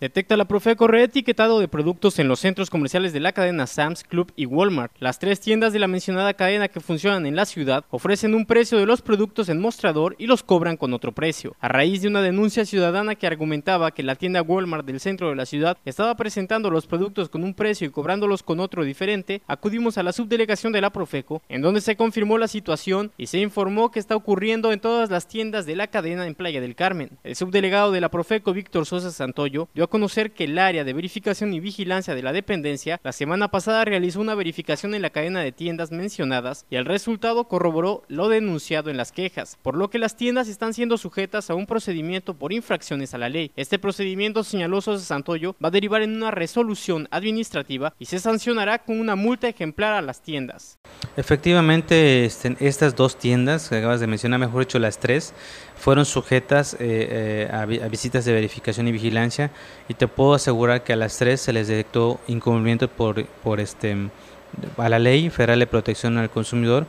Detecta la Profeco reetiquetado de productos en los centros comerciales de la cadena Sam's Club y Walmart. Las tres tiendas de la mencionada cadena que funcionan en la ciudad ofrecen un precio de los productos en mostrador y los cobran con otro precio. A raíz de una denuncia ciudadana que argumentaba que la tienda Walmart del centro de la ciudad estaba presentando los productos con un precio y cobrándolos con otro diferente, acudimos a la subdelegación de la Profeco, en donde se confirmó la situación y se informó que está ocurriendo en todas las tiendas de la cadena en Playa del Carmen. El subdelegado de la Profeco, Víctor Sosa Santoyo, dio conocer que el área de verificación y vigilancia de la dependencia la semana pasada realizó una verificación en la cadena de tiendas mencionadas y el resultado corroboró lo denunciado en las quejas, por lo que las tiendas están siendo sujetas a un procedimiento por infracciones a la ley. Este procedimiento, señaló de Santoyo, va a derivar en una resolución administrativa y se sancionará con una multa ejemplar a las tiendas. Efectivamente, este, estas dos tiendas que acabas de mencionar, mejor dicho las tres, fueron sujetas eh, eh, a visitas de verificación y vigilancia y te puedo asegurar que a las tres se les detectó incumplimiento por, por este, a la ley federal de protección al consumidor.